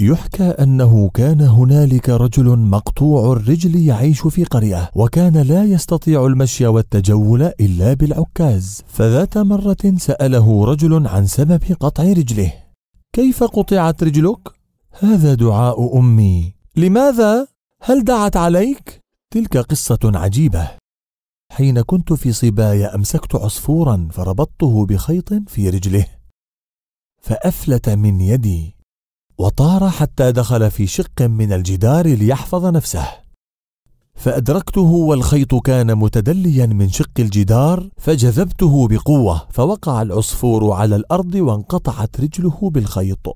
يحكى أنه كان هنالك رجل مقطوع الرجل يعيش في قرية وكان لا يستطيع المشي والتجول إلا بالعكاز فذات مرة سأله رجل عن سبب قطع رجله كيف قطعت رجلك؟ هذا دعاء أمي لماذا؟ هل دعت عليك؟ تلك قصة عجيبة حين كنت في صبايا أمسكت عصفورا فربطته بخيط في رجله فأفلت من يدي وطار حتى دخل في شق من الجدار ليحفظ نفسه فادركته والخيط كان متدليا من شق الجدار فجذبته بقوه فوقع العصفور على الارض وانقطعت رجله بالخيط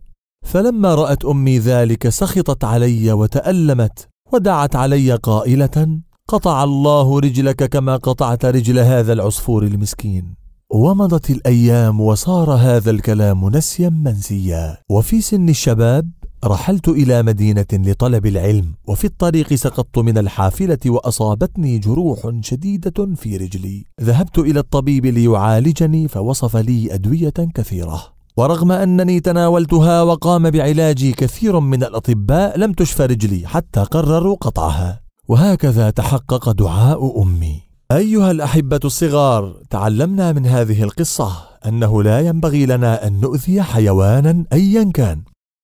فلما رات امي ذلك سخطت علي وتالمت ودعت علي قائله قطع الله رجلك كما قطعت رجل هذا العصفور المسكين ومضت الايام وصار هذا الكلام نسيا منسيا وفي سن الشباب رحلت الى مدينه لطلب العلم وفي الطريق سقطت من الحافله واصابتني جروح شديده في رجلي ذهبت الى الطبيب ليعالجني فوصف لي ادويه كثيره ورغم انني تناولتها وقام بعلاجي كثير من الاطباء لم تشفى رجلي حتى قرروا قطعها وهكذا تحقق دعاء امي أيها الأحبة الصغار، تعلمنا من هذه القصة أنه لا ينبغي لنا أن نؤذي حيوانا أيا كان،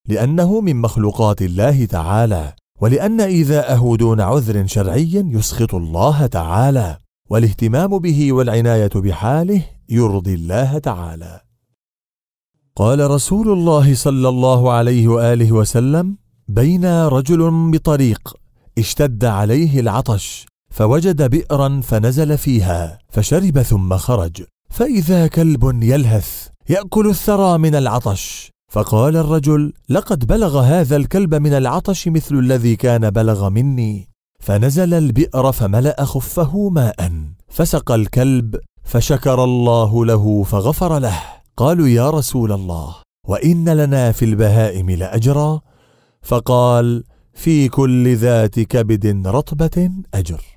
لأنه من مخلوقات الله تعالى، ولأن إيذاءه دون عذر شرعي يسخط الله تعالى، والاهتمام به والعناية بحاله يرضي الله تعالى. قال رسول الله صلى الله عليه وآله وسلم: بين رجل بطريق اشتد عليه العطش فوجد بئرا فنزل فيها فشرب ثم خرج فاذا كلب يلهث ياكل الثرى من العطش فقال الرجل لقد بلغ هذا الكلب من العطش مثل الذي كان بلغ مني فنزل البئر فملا خفه ماء فسقى الكلب فشكر الله له فغفر له قالوا يا رسول الله وان لنا في البهائم لاجرا فقال في كل ذات كبد رطبه اجر